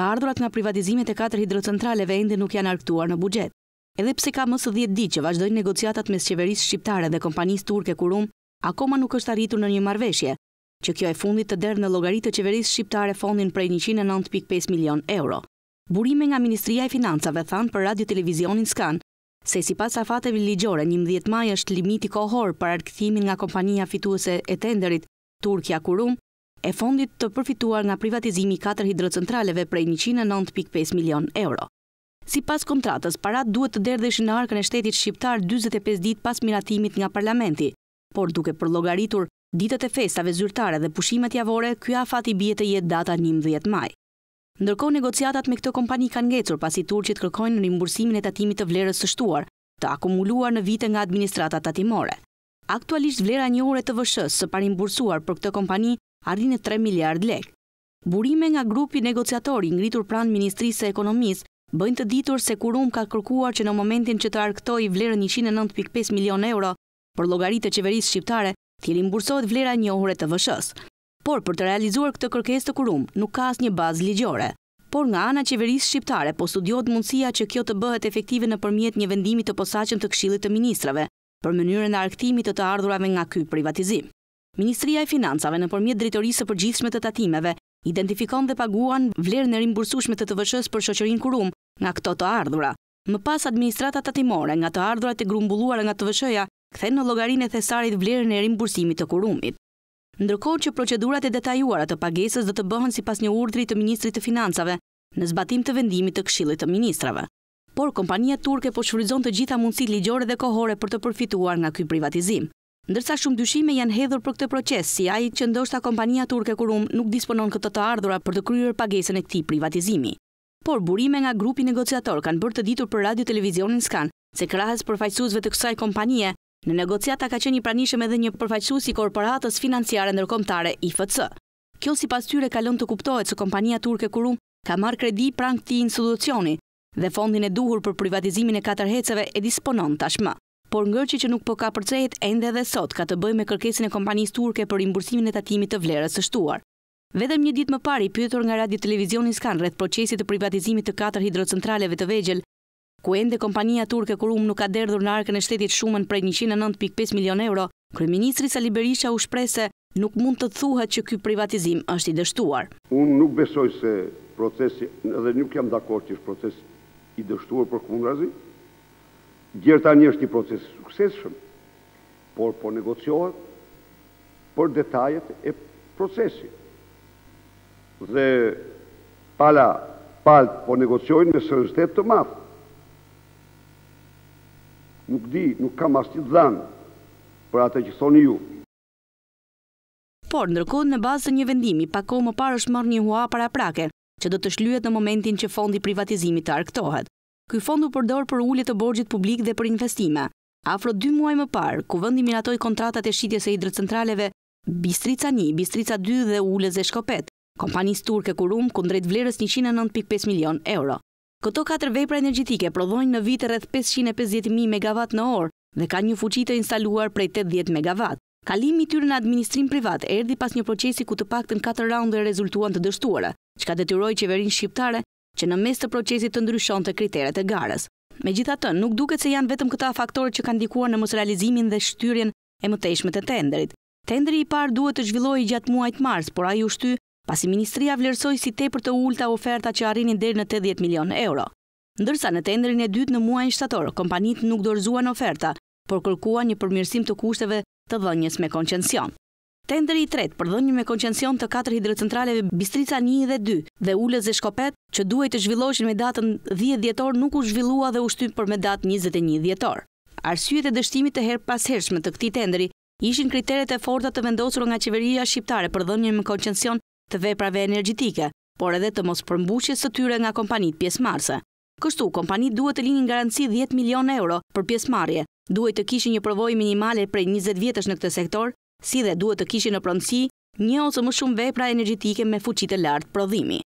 të ardhurat nga privatizimet e katër hidrocentraleve ende nuk janë arktuar në buxhet. Edhe pse ka mësë 10 ditë që vazhdojnë negociatat mes qeverisë shqiptare dhe kompanisë turke Kurum, akoma nuk është arritur në një marrëveshje, që kjo e fundit të derë në llogaritë të qeverisë shqiptare fondin prej 109.5 milion euro. Burime nga Ministria e Financave than për Radio Televizionin Skan se sipas afateve ligjore 11 maj është limiti kohor për arkthimin nga kompania fituese e tenderit Turkia Kurum e fondit të përfituar nga privatizimi 4 hidrocentraleve prej 109.5 milion euro. Si pas kontratës, parat duhet të derdhe në arkën e shtetit shqiptar 25 dit pas miratimit nga parlamenti, por duke për logaritur ditët e festave zyrtare dhe pushimet javore, kjoja fati bje të jetë data 11 maj. Ndërko negociatat me këtë kompani kanë ngecur pasi tur që të kërkojnë në rimbursimin e tatimit të vlerës së shtuar, të akumuluar në vite nga administratat tatimore. Aktualisht vlera një ure të vëshës së parimbursuar për këtë kompani arrinë e 3 miliard lek. Burime nga grupi negociatori ngritur pran Ministrisë e Ekonomisë bëjnë të ditur se kurum ka kërkuar që në momentin që të arktoj vlerën 109.5 milion euro për logaritë të qeverisë shqiptare, thjelin bursojt vlera njohure të vëshës. Por për të realizuar këtë kërkes të kurum, nuk ka as një bazë ligjore. Por nga ana qeverisë shqiptare, po studiot mundësia që kjo të bëhet efektive në përmjet një vendimit të posaqen të kshilit të ministrave, për mënyrën e arktimit të të ardhurave nga ky privatizim. Ministria e Financave në përmjet drejtorisë për gjithshme të tatimeve identifikon dhe paguan vlerë në rimbursushme të të vëshës për qoqërin kurum nga këto të ardhura. Më pas administrata tatimore nga të ardhura të grumbulluar nga të vëshëja këthe në logarin e thesarit vlerë në rimbursimit të kurumit. Ndërkohë që procedurat e detajuara të pagesës dhe të bëhen si pas një urdri të Ministrit të Financave në zbatim të vendimit të kshilit të ministrave. Por, kompania turke po shfrizon të gjitha mundësit ligjore dhe kohore për të përfituar nga kjë privatizim. Ndërsa shumë dyshime janë hedhur për këtë proces, si aji që ndoshta kompania turke kurum nuk disponon këtë të ardhura për të kryrë pagesën e këti privatizimi. Por burime nga grupi negociator kanë bërë të ditur për radio televizionin skan, se krahës përfajsuzve të kësaj kompanije, në negociata ka qeni pranishëm edhe një përfajsuz i korporatës financiare nërkomtare IFC. Kjo si pas tyre kalon të kuptohet së kompania turke kurum ka marrë kredi prang ti institucioni dhe fondin e duhur për privatizimin e katërheceve e disponon tashmë por ngërqi që nuk po ka përcejet ende dhe sot ka të bëj me kërkesin e kompanis turke për imbursimin e tatimit të vlerës sështuar. Vedem një dit më pari, pyetur nga radio televizionin skan rreth procesit të privatizimit të katër hidrocentraleve të vegjel, ku ende kompania turke kurum nuk ka derdhur në arkën e shtetit shumën prej 109.5 milion euro, Kryeministri Sali Berisha u shprese nuk mund të thuhet që ky privatizim është i dështuar. Unë nuk besoj se procesi, edhe nuk jam dakor që është proces i dështuar për kundrazi, Gjerë një është një proces sukseshëm, por po negociohet për detajet e procesit. Dhe pala palt po negociojnë me sërështet të mafë. Nuk di, nuk kam asti dhanë për atë që thoni ju. Por, ndërkod në bazë një vendimi, pa më parë është mërë një hua para prake, që do të shlujet në momentin që fondi privatizimit të arktohet. Ky fond u përdor për ulje të borxhit publik dhe për investime. Afro 2 muaj më parë, Kuvendi miratoi kontratat e shitjes së hidrocentraleve Bistrica 1, Bistrica 2 dhe Ulës e Shkopet, kompanisë turke Kurum kundrejt vlerës 109.5 milion euro. Këto katër vepra energjetike prodhojnë në vit rreth 550.000 megavat në orë dhe kanë një fuqi të instaluar prej 80 megavat. Kalimi i tyre në administrim privat erdhi pas një procesi ku të paktën 4 raunde rezultuan të dështuara, çka detyroi qeverinë shqiptare që në mes të procesit të ndryshon të kriteret e garës. Me gjitha të, nuk duket se janë vetëm këta faktore që kanë dikuar në mosrealizimin dhe shtyrjen e mëtejshme të tenderit. Tenderi i parë duhet të zhvillohi gjatë muajt mars, por a ju shty, pasi Ministria vlerësoj si te për të ulta oferta që arrinin dheri në 80 milion euro. Ndërsa në tenderin e dytë në muajnë shtatorë, kompanit nuk dorëzuan oferta, por kërkua një përmirësim të kushteve të dhënjës me konqencion tenderi i tretë për dhënjë me koncension të katër hidrocentraleve Bistrica 1 dhe 2 dhe ullës e shkopet që duaj të zhvilloshin me datën 10 djetor nuk u zhvillua dhe u shtypë për me datë 21 djetor. Arsyet e dështimit të herë pas hershme të këti tenderi ishin kriteret e forta të vendosur nga qeveria shqiptare për dhënjë me koncension të veprave energjitike, por edhe të mos përmbushjes të tyre nga kompanit pjesë marse. Kështu, kompanit duhet të linjë në garanci 10 milion euro për pjesë marje, duhet të kishë një provoj minimale prej 20 vjetës në këtë sektor, si dhe duhet të kishin në pronsi një ose më shumë vepra energjetike me fuqit e lartë prodhimi.